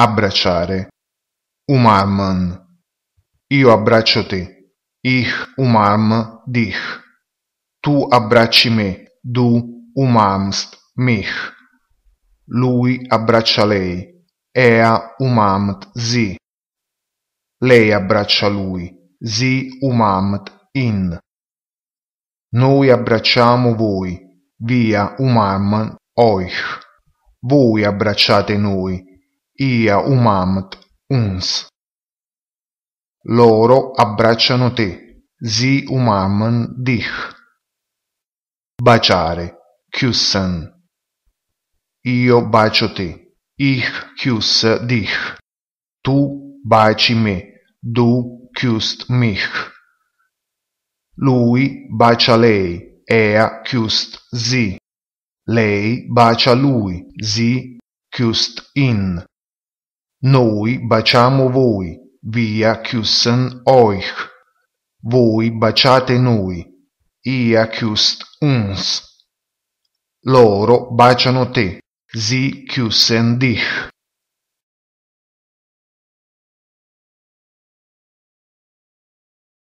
Abbracciare. Umarmen. Io abbraccio te. Ich umarm dich. Tu abbracci me. Du umarmst mich. Lui abbraccia lei. Ea umamt zi. Lei abbraccia lui. Zi umamt in. Noi abbracciamo voi. Via umarmen euch. Voi abbracciate noi. Ia umamt uns. Loro abbracciano te. Sie umamn dich. Baciare. Küssen. Io bacio te. Ich küsse dich. Tu baci me. Du küsst mich. Lui bacia lei. ea küsst sie. Lei bacia lui. Sie küsst ihn. Noi baciamo voi, wir küssen euch. Voi baciate noi, ihr küsst uns. Loro baciano te, sie küssen dich.